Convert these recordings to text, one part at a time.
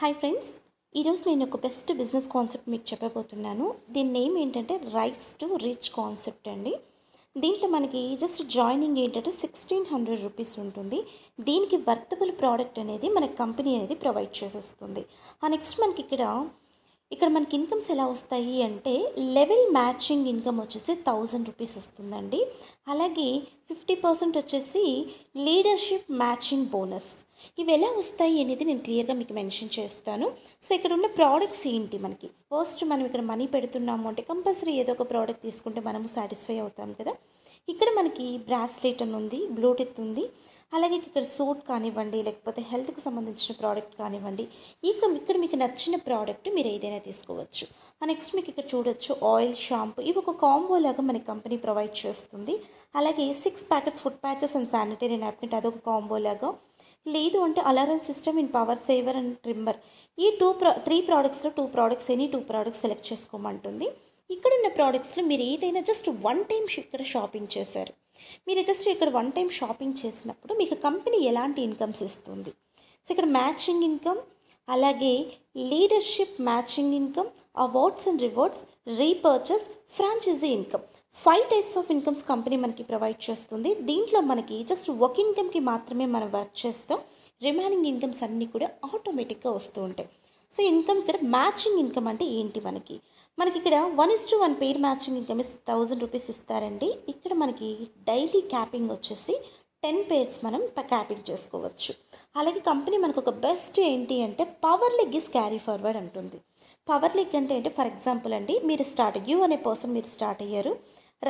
hi friends ఈరోజు నేను ఒక బెస్ట్ బిజినెస్ కాన్సెప్ట్ మీకు చెప్పబోతున్నాను దీని నేమ్ ఏంటంటే రైస్ టు రిచ్ కాన్సెప్ట్ అండి దీంట్లో మనకి జస్ట్ జాయినింగ్ ఏంటంటే సిక్స్టీన్ హండ్రెడ్ రూపీస్ ఉంటుంది దీనికి వర్తబుల్ ప్రోడక్ట్ అనేది మన కంపెనీ అనేది ప్రొవైడ్ చేసేస్తుంది నెక్స్ట్ మనకి ఇక్కడ ఇక్కడ మనకి ఇన్కమ్స్ ఎలా వస్తాయి అంటే లెవెల్ మ్యాచింగ్ ఇన్కమ్ వచ్చేసి థౌజండ్ రూపీస్ వస్తుందండి అలాగే ఫిఫ్టీ పర్సెంట్ వచ్చేసి లీడర్షిప్ మ్యాచింగ్ బోనస్ ఇవి ఎలా వస్తాయి అనేది నేను క్లియర్గా మీకు మెన్షన్ చేస్తాను సో ఇక్కడ ఉన్న ప్రోడక్ట్స్ ఏంటి మనకి ఫస్ట్ మనం ఇక్కడ మనీ పెడుతున్నాము అంటే కంపల్సరీ ఏదో ఒక ప్రోడక్ట్ తీసుకుంటే మనము సాటిస్ఫై అవుతాం కదా ఇక్కడ మనకి బ్రాస్లెట్ అని ఉంది బ్లూటూత్ ఉంది అలాగే ఇక్కడ సూట్ కానివ్వండి లేకపోతే హెల్త్కి సంబంధించిన ప్రోడక్ట్ కానివ్వండి ఇక ఇక్కడ మీకు నచ్చిన ప్రోడక్ట్ మీరు ఏదైనా తీసుకోవచ్చు నెక్స్ట్ మీకు ఇక్కడ చూడొచ్చు ఆయిల్ షాంపూ ఇవి ఒక కాంబో లాగా మన కంపెనీ ప్రొవైడ్ చేస్తుంది అలాగే six packets food patches and sanitary napkin అదొక కాంబో లాగా లేదు అంటే alarm system in power saver and trimmer ఈ టూ ప్రో త్రీ ప్రోడక్ట్స్లో two products any two products select చేసుకోమంటుంది ఇక్కడున్న ప్రోడక్ట్స్లో మీరు ఏదైనా జస్ట్ వన్ టైం ఇక్కడ షాపింగ్ చేశారు మీరు జస్ట్ ఇక్కడ వన్ టైం షాపింగ్ చేసినప్పుడు మీకు కంపెనీ ఎలాంటి ఇన్కమ్స్ ఇస్తుంది సో ఇక్కడ మ్యాచింగ్ ఇన్కమ్ అలాగే leadership matching income awards and rewards repurchase franchisee income five types of incomes company మనకి ప్రొవైడ్ చేస్తుంది దీంట్లో మనకి జస్ట్ ఒక ఇన్కమ్కి మాత్రమే మనం వర్క్ చేస్తాం రిమైనింగ్ ఇన్కమ్స్ అన్నీ కూడా ఆటోమేటిక్గా వస్తూ ఉంటాయి సో ఇన్కమ్ ఇక్కడ మ్యాచింగ్ ఇన్కమ్ అంటే ఏంటి మనకి మనకి ఇక్కడ one is to one pair matching ఇంకా మిస్ థౌజండ్ రూపీస్ ఇస్తారండి ఇక్కడ మనకి డైలీ క్యాపింగ్ వచ్చేసి టెన్ పేర్స్ మనం క్యాపింగ్ చేసుకోవచ్చు అలాగే కంపెనీ మనకు ఒక బెస్ట్ ఏంటి అంటే power leg is carry forward అంటుంది పవర్ లెగ్ అంటే ఏంటి ఫర్ ఎగ్జాంపుల్ అండి మీరు స్టార్ట్ యూ అనే పర్సన్ మీరు స్టార్ట్ అయ్యారు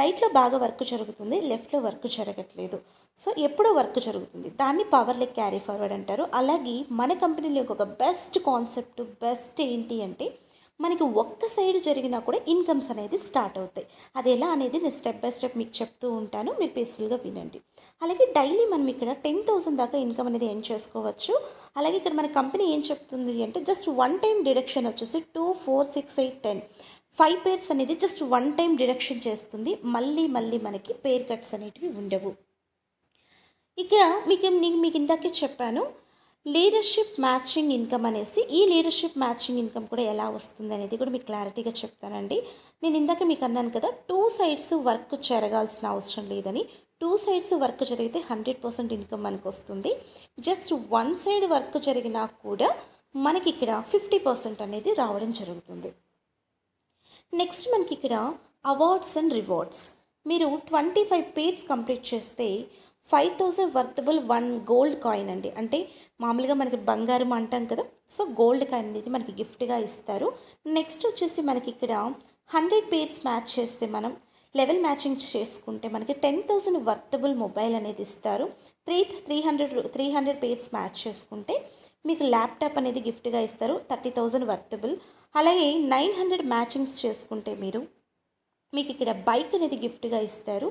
రైట్లో బాగా వర్క్ జరుగుతుంది లెఫ్ట్లో వర్క్ జరగట్లేదు సో ఎప్పుడో వర్క్ జరుగుతుంది దాన్ని పవర్ లెగ్ క్యారీ ఫార్వర్డ్ అంటారు అలాగే మన కంపెనీలో ఒక బెస్ట్ కాన్సెప్ట్ బెస్ట్ ఏంటి అంటే మనకి ఒక్క సైడ్ జరిగినా కూడా ఇన్కమ్స్ అనేది స్టార్ట్ అవుతాయి అది ఎలా అనేది నేను స్టెప్ బై స్టెప్ మీకు చెప్తూ ఉంటాను మీరు పీస్ఫుల్గా వినండి అలాగే డైలీ మనం ఇక్కడ టెన్ థౌసండ్ దాకా ఇన్కమ్ అనేది ఏం చేసుకోవచ్చు అలాగే ఇక్కడ మన కంపెనీ ఏం చెప్తుంది అంటే జస్ట్ వన్ టైం డిడక్షన్ వచ్చేసి two four six eight ten five pairs అనేది జస్ట్ వన్ టైం డిడక్షన్ చేస్తుంది మళ్ళీ మళ్ళీ మనకి పేర్ కట్స్ అనేటివి ఉండవు ఇక్కడ మీకు మీకు ఇందాకే చెప్పాను లీడర్షిప్ మ్యాచింగ్ ఇన్కమ్ అనేసి ఈ లీడర్షిప్ మ్యాచింగ్ ఇన్కమ్ కూడా ఎలా వస్తుంది అనేది కూడా మీకు క్లారిటీగా చెప్తానండి నేను ఇందాక మీకు అన్నాను కదా టూ సైడ్స్ వర్క్ జరగాల్సిన అవసరం లేదని టూ సైడ్స్ వర్క్ జరిగితే హండ్రెడ్ పర్సెంట్ ఇన్కమ్ మనకు వస్తుంది జస్ట్ వన్ సైడ్ వర్క్ జరిగినా కూడా మనకి ఇక్కడ ఫిఫ్టీ పర్సెంట్ అనేది రావడం జరుగుతుంది నెక్స్ట్ మనకి ఇక్కడ అవార్డ్స్ అండ్ రివార్డ్స్ మీరు ట్వంటీ ఫైవ్ పేజ్ కంప్లీట్ చేస్తే five thousand worthable one gold coin అండి అంటే మామూలుగా మనకి బంగారం అంటాం కదా సో గోల్డ్ కాయిన్ అనేది మనకి గిఫ్ట్గా ఇస్తారు నెక్స్ట్ వచ్చేసి మనకి ఇక్కడ హండ్రెడ్ పేర్స్ మ్యాచ్ చేస్తే మనం లెవెల్ మ్యాచింగ్ చేసుకుంటే మనకి టెన్ థౌసండ్ వర్తబుల్ మొబైల్ అనేది ఇస్తారు three three hundred three hundred pairs match చేసుకుంటే మీకు ల్యాప్టాప్ అనేది గిఫ్ట్గా ఇస్తారు థర్టీ థౌజండ్ వర్తబుల్ అలాగే నైన్ హండ్రెడ్ మ్యాచింగ్స్ చేసుకుంటే మీరు మీకు ఇక్కడ బైక్ అనేది గిఫ్ట్గా ఇస్తారు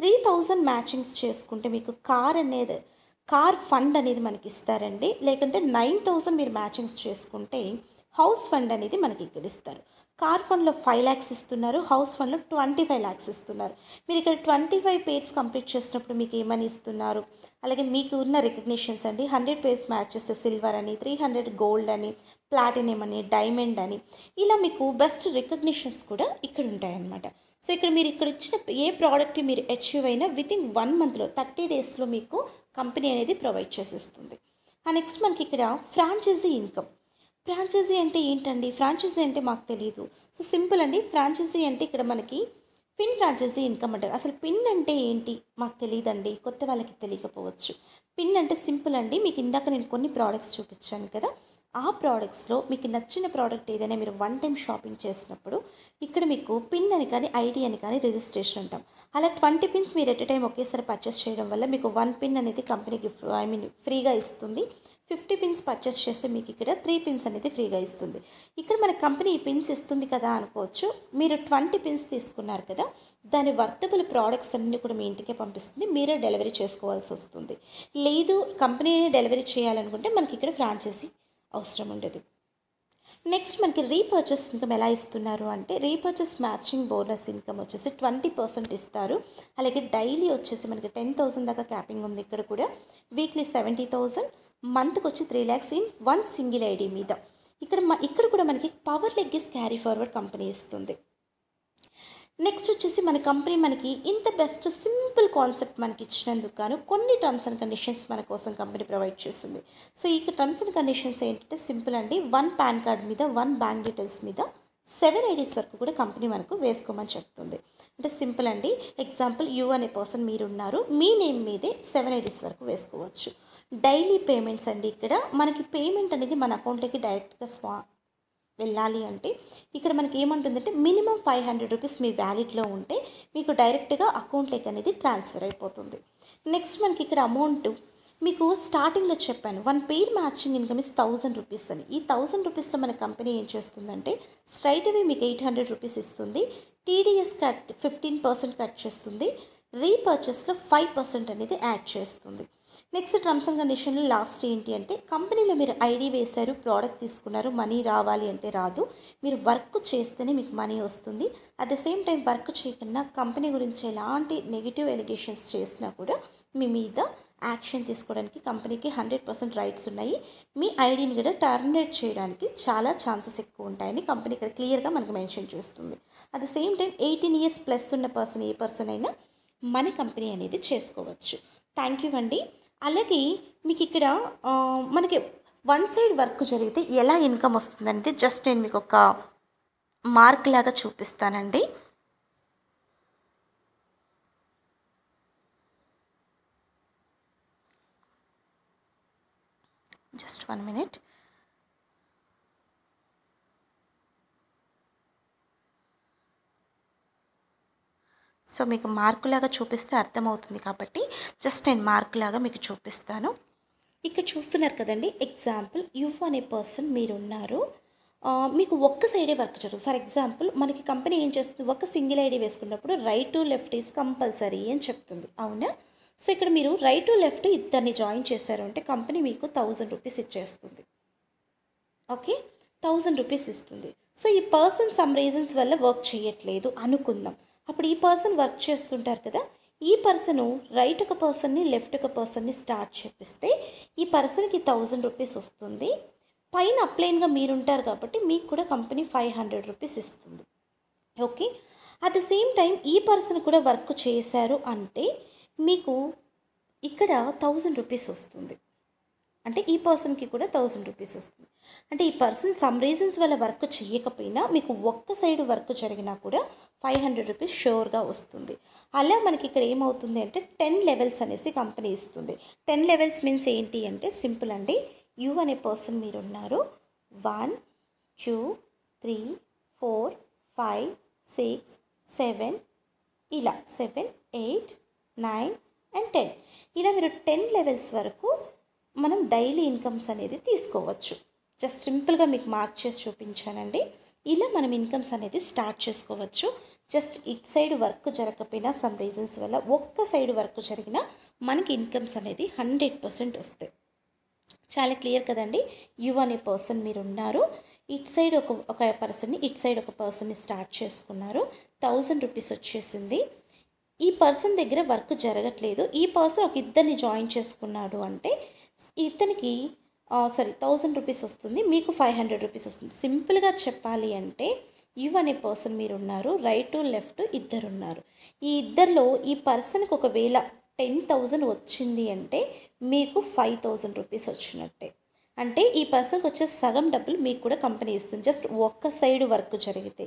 త్రీ థౌజండ్ మ్యాచింగ్స్ చేసుకుంటే మీకు కార్ అనేది కార్ ఫండ్ అనేది మనకి ఇస్తారండి లేకుంటే నైన్ థౌజండ్ మీరు మ్యాచింగ్స్ చేసుకుంటే హౌస్ ఫండ్ అనేది మనకి ఇక్కడ ఇస్తారు కార్ ఫండ్లో ఫైవ్ ల్యాక్స్ ఇస్తున్నారు హౌస్ ఫండ్లో ట్వంటీ ఫైవ్ ల్యాక్స్ ఇస్తున్నారు మీరు ఇక్కడ ట్వంటీ ఫైవ్ పేర్స్ కంప్లీట్ చేసినప్పుడు మీకు ఏమని ఇస్తున్నారు అలాగే మీకు ఉన్న రికగ్నిషన్స్ అండి హండ్రెడ్ పేర్స్ మ్యాచెస్ సిల్వర్ అని త్రీ హండ్రెడ్ గోల్డ్ అని ప్లాటినం అని డైమండ్ అని ఇలా మీకు బెస్ట్ రికగ్నిషన్స్ కూడా ఇక్కడ ఉంటాయన్నమాట సో ఇక్కడ మీరు ఇక్కడ ఇచ్చిన ఏ ప్రోడక్ట్ మీరు అచీవ్ అయినా విత్ ఇన్ వన్ మంత్లో థర్టీ డేస్లో మీకు కంపెనీ అనేది ప్రొవైడ్ చేసేస్తుంది నెక్స్ట్ మనకి ఇక్కడ ఫ్రాంచైజీ ఇన్కమ్ ఫ్రాంచైజీ అంటే ఏంటండి ఫ్రాంచైజీ అంటే మాకు తెలియదు సో సింపుల్ అండి ఫ్రాంచైజీ అంటే ఇక్కడ మనకి పిన్ ఫ్రాంచైజీ ఇన్కమ్ అంటారు అసలు పిన్ అంటే ఏంటి మాకు తెలియదండి కొత్త వాళ్ళకి తెలియకపోవచ్చు పిన్ అంటే సింపుల్ అండి మీకు ఇందాక నేను కొన్ని ప్రోడక్ట్స్ చూపించాను కదా ఆ ప్రోడక్ట్స్లో మీకు నచ్చిన ప్రోడక్ట్ ఏదైనా మీరు వన్ టైం షాపింగ్ చేసినప్పుడు ఇక్కడ మీకు పిన్ అని కానీ ఐడి అని కానీ రిజిస్ట్రేషన్ ఉంటాం అలా ట్వంటీ పిన్స్ మీరు ఎట్ టైం ఒకేసారి పర్చేస్ చేయడం వల్ల మీకు వన్ పిన్ అనేది కంపెనీ గిఫ్ట్ ఐ మీన్ ఫ్రీగా ఇస్తుంది ఫిఫ్టీ పిన్స్ పర్చేస్ చేస్తే మీకు ఇక్కడ త్రీ పిన్స్ అనేది ఫ్రీగా ఇస్తుంది ఇక్కడ మన కంపెనీ ఈ పిన్స్ ఇస్తుంది కదా అనుకోవచ్చు మీరు ట్వంటీ పిన్స్ తీసుకున్నారు కదా దాని వర్తబుల్ ప్రోడక్ట్స్ అన్నీ కూడా మీ ఇంటికే పంపిస్తుంది మీరే డెలివరీ చేసుకోవాల్సి వస్తుంది లేదు కంపెనీని డెలివరీ చేయాలనుకుంటే మనకి ఇక్కడ ఫ్రాంచైజీ అవసరం ఉండదు నెక్స్ట్ మనకి రీపర్చేస్ ఇన్కమ్ ఎలా ఇస్తున్నారు అంటే రీపర్చేస్ మ్యాచింగ్ బోనస్ ఇన్కమ్ వచ్చేసి ట్వంటీ పర్సెంట్ ఇస్తారు అలాగే డైలీ వచ్చేసి మనకి టెన్ థౌసండ్ దాకా క్యాపింగ్ ఉంది ఇక్కడ కూడా వీక్లీ సెవెంటీ థౌసండ్ మంత్కి వచ్చి three lakhs in one single ID మీద ఇక్కడ ఇక్కడ కూడా మనకి power legs carry forward company ఇస్తుంది నెక్స్ట్ వచ్చేసి మన కంపెనీ మనకి ఇంత బెస్ట్ సింపుల్ కాన్సెప్ట్ మనకి ఇచ్చినందుకు గాను కొన్ని టర్మ్స్ అండ్ కండిషన్స్ మన కోసం కంపెనీ ప్రొవైడ్ చేస్తుంది సో ఈ టర్మ్స్ అండ్ కండిషన్స్ ఏంటంటే సింపుల్ అండి వన్ పాన్ కార్డ్ మీద వన్ బ్యాంక్ డీటెయిల్స్ మీద సెవెన్ ఐడీస్ వరకు కూడా కంపెనీ మనకు వేసుకోమని చెప్తుంది అంటే సింపుల్ అండి ఎగ్జాంపుల్ యూ అనే పర్సన్ మీరున్నారు మీ నేమ్ మీదే సెవెన్ ఐడీస్ వరకు వేసుకోవచ్చు డైలీ పేమెంట్స్ అండి ఇక్కడ మనకి పేమెంట్ అనేది మన అకౌంట్లోకి డైరెక్ట్గా స్వా వెళ్ళాలి అంటే ఇక్కడ మనకి ఏమంటుందంటే మినిమం ఫైవ్ హండ్రెడ్ రూపీస్ మీ వ్యాలెట్లో ఉంటే మీకు డైరెక్ట్గా అకౌంట్లోకి అనేది ట్రాన్స్ఫర్ అయిపోతుంది నెక్స్ట్ మనకి ఇక్కడ అమౌంట్ మీకు స్టార్టింగ్లో చెప్పాను one pair matching income is thousand rupees అని ఈ థౌసండ్ రూపీస్లో మన కంపెనీ ఏం చేస్తుందంటే స్ట్రైట్ అవే మీకు ఎయిట్ హండ్రెడ్ రూపీస్ ఇస్తుంది TDS cut fifteen percent cut చేస్తుంది రీపర్చేస్లో ఫైవ్ పర్సెంట్ అనేది యాడ్ చేస్తుంది నెక్స్ట్ టర్మ్స్ అండ్ కండిషన్లు లాస్ట్ ఏంటి అంటే కంపెనీలో మీరు ఐడి వేశారు ప్రోడక్ట్ తీసుకున్నారు మనీ రావాలి అంటే రాదు మీరు వర్క్ చేస్తేనే మీకు మనీ వస్తుంది at the same time work చేయకుండా కంపెనీ గురించి ఎలాంటి నెగిటివ్ ఎలిగేషన్స్ చేసినా కూడా మీ మీద యాక్షన్ తీసుకోవడానికి కంపెనీకి హండ్రెడ్ పర్సెంట్ రైట్స్ ఉన్నాయి మీ ఐడిని కూడా టర్మినేట్ చేయడానికి చాలా ఛాన్సెస్ ఎక్కువ ఉంటాయని కంపెనీ ఇక్కడ క్లియర్గా మనకి మెన్షన్ చేస్తుంది at the same time eighteen years plus ఉన్న పర్సన్ ఏ పర్సన్ అయినా మన కంపెనీ అనేది చేసుకోవచ్చు థ్యాంక్ యూ అండి అలాగే మీకు ఇక్కడ మనకి వన్ సైడ్ వర్క్ జరిగితే ఎలా ఇన్కమ్ వస్తుందనేది జస్ట్ నేను మీకు ఒక మార్క్ లాగా చూపిస్తానండి జస్ట్ వన్ మినిట్ సో మీకు మార్కులాగా చూపిస్తే అర్థమవుతుంది కాబట్టి జస్ట్ నేను మార్కులాగా మీకు చూపిస్తాను ఇక్కడ చూస్తున్నారు కదండి ఎగ్జాంపుల్ యు అనే పర్సన్ మీరు ఉన్నారు మీకు ఒక్క సైడే వర్క్ జరుగుతుంది ఫర్ ఎగ్జాంపుల్ మనకి కంపెనీ ఏం చేస్తుంది ఒక సింగిల్ ఐడి వేసుకున్నప్పుడు right to left is compulsory అని చెప్తుంది అవునా సో ఇక్కడ మీరు రైట్ టు లెఫ్ట్ ఇద్దరిని జాయిన్ చేశారు అంటే కంపెనీ మీకు థౌజండ్ రూపీస్ ఇచ్చేస్తుంది ఓకే థౌజండ్ రూపీస్ ఇస్తుంది సో ఈ పర్సన్ సమ్ రీజన్స్ వల్ల వర్క్ చేయట్లేదు అనుకుందాం అప్పుడు ఈ పర్సన్ వర్క్ చేస్తుంటారు కదా ఈ పర్సన్ రైట్ ఒక పర్సన్ని లెఫ్ట్ ఒక పర్సన్ని స్టార్ట్ చేపిస్తే ఈ పర్సన్కి థౌజండ్ రూపీస్ వస్తుంది పైన అప్లైన్గా మీరుంటారు కాబట్టి మీకు కూడా కంపెనీ ఫైవ్ హండ్రెడ్ రూపీస్ ఇస్తుంది okay at the same time ఈ పర్సన్ కూడా వర్క్ చేశారు అంటే మీకు ఇక్కడ థౌజండ్ రూపీస్ వస్తుంది అంటే ఈ పర్సన్కి కూడా థౌజండ్ రూపీస్ వస్తుంది అంటే ఈ పర్సన్ సమ్ రీజన్స్ వల్ల వర్క్ చేయకపోయినా మీకు ఒక్క సైడ్ వర్క్ జరిగినా కూడా ఫైవ్ హండ్రెడ్ రూపీస్ షూర్గా వస్తుంది అలా మనకి ఇక్కడ ఏమవుతుంది అంటే టెన్ లెవెల్స్ అనేసి కంపెనీ ఇస్తుంది టెన్ లెవెల్స్ మీన్స్ ఏంటి అంటే సింపుల్ అండి యు అనే పర్సన్ మీరున్నారు one two three four five six seven ఇలా seven eight nine and ten ఇలా మీరు టెన్ లెవెల్స్ వరకు మనం డైలీ ఇన్కమ్స్ అనేది తీసుకోవచ్చు జస్ట్ సింపుల్గా మీకు మార్క్ చేసి చూపించానండి ఇలా మనం ఇన్కమ్స్ అనేది స్టార్ట్ చేసుకోవచ్చు జస్ట్ ఇట్ సైడ్ వర్క్ జరగకపోయినా సమ్ రీజన్స్ వల్ల ఒక్క సైడ్ వర్క్ జరిగినా మనకి ఇన్కమ్స్ అనేది హండ్రెడ్ పర్సెంట్ వస్తాయి చాలా క్లియర్ కదండి యు అనే పర్సన్ మీరు ఉన్నారు ఇట్ సైడ్ ఒక ఒక పర్సన్ని ఇట్ సైడ్ ఒక పర్సన్ని స్టార్ట్ చేసుకున్నారు థౌజండ్ రూపీస్ వచ్చేసింది ఈ పర్సన్ దగ్గర వర్క్ జరగట్లేదు ఈ పర్సన్ ఒక ఇద్దరిని జాయిన్ చేసుకున్నాడు అంటే ఇతనికి సారీ థౌజండ్ రూపీస్ వస్తుంది మీకు ఫైవ్ హండ్రెడ్ రూపీస్ వస్తుంది సింపుల్గా చెప్పాలి అంటే యు అనే పర్సన్ మీరు ఉన్నారు రైట్ లెఫ్ట్ ఇద్దరు ఉన్నారు ఈ ఇద్దరిలో ఈ పర్సన్కి ఒకవేళ టెన్ థౌజండ్ వచ్చింది అంటే మీకు ఫైవ్ థౌజండ్ రూపీస్ వచ్చినట్టే అంటే ఈ పర్సన్కి వచ్చే సగం డబ్బులు మీకు కూడా కంపెనీ ఇస్తుంది జస్ట్ ఒక్క సైడ్ వర్క్ జరిగితే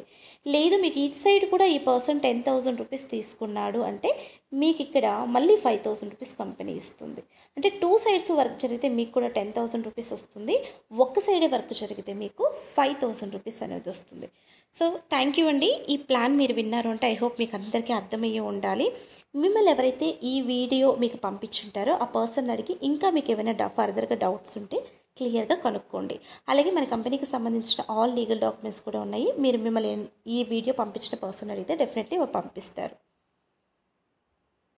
లేదు మీకు ఈ సైడ్ కూడా ఈ పర్సన్ టెన్ థౌజండ్ రూపీస్ తీసుకున్నాడు అంటే మీకు ఇక్కడ మళ్ళీ ఫైవ్ థౌజండ్ రూపీస్ కంపెనీ ఇస్తుంది అంటే టూ సైడ్స్ వర్క్ జరిగితే మీకు కూడా టెన్ థౌజండ్ రూపీస్ వస్తుంది ఒక్క సైడే వర్క్ జరిగితే మీకు ఫైవ్ థౌజండ్ రూపీస్ అనేది వస్తుంది సో థ్యాంక్ యూ అండి ఈ ప్లాన్ మీరు విన్నారు అంటే ఐ హోప్ మీకు అందరికీ అర్థమయ్యే ఉండాలి మిమ్మల్ని ఎవరైతే ఈ వీడియో మీకు పంపించుంటారో ఆ పర్సన్ అడిగి ఇంకా మీకు ఏమైనా ఫర్దర్గా డౌట్స్ ఉంటే క్లియర్గా కనుక్కోండి అలాగే మన కంపెనీకి సంబంధించిన ఆల్ లీగల్ డాక్యుమెంట్స్ కూడా ఉన్నాయి మీరు మిమ్మల్ని ఈ వీడియో పంపించిన పర్సన్ అడిగితే డెఫినెట్లీ పంపిస్తారు